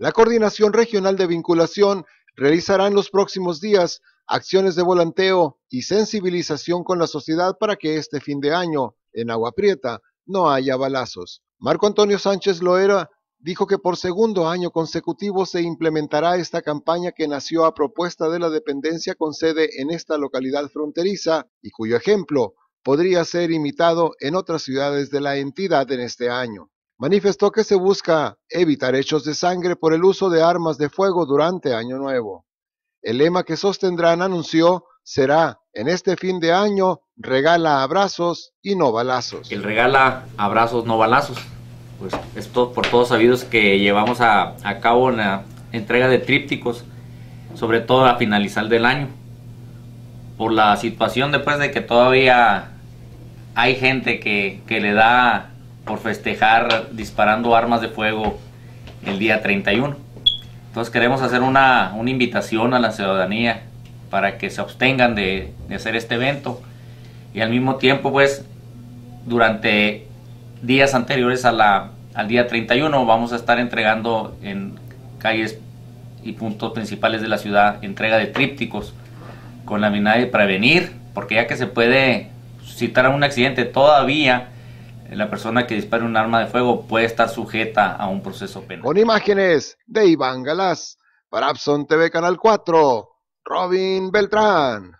La Coordinación Regional de Vinculación realizará en los próximos días acciones de volanteo y sensibilización con la sociedad para que este fin de año, en Agua Prieta, no haya balazos. Marco Antonio Sánchez Loera dijo que por segundo año consecutivo se implementará esta campaña que nació a propuesta de la dependencia con sede en esta localidad fronteriza y cuyo ejemplo podría ser imitado en otras ciudades de la entidad en este año manifestó que se busca evitar hechos de sangre por el uso de armas de fuego durante Año Nuevo. El lema que sostendrán, anunció, será, en este fin de año, regala abrazos y no balazos. El regala abrazos, no balazos. Pues es por todos sabidos que llevamos a, cabo una entrega de trípticos, sobre todo a finalizar del año. Por la situación después de que todavía hay gente que le da por festejar disparando armas de fuego el día 31. Entonces queremos hacer una, una invitación a la ciudadanía para que se abstengan de, hacer este evento y al mismo tiempo pues durante días anteriores a la, al día 31 vamos a estar entregando en calles y puntos principales de la ciudad entrega de trípticos con la mina de prevenir, porque ya que se puede citar un accidente todavía la persona que dispare un arma de fuego puede estar sujeta a un proceso penal. Con imágenes de Iván Galás, para Abson TV Canal 4, Robin Beltrán.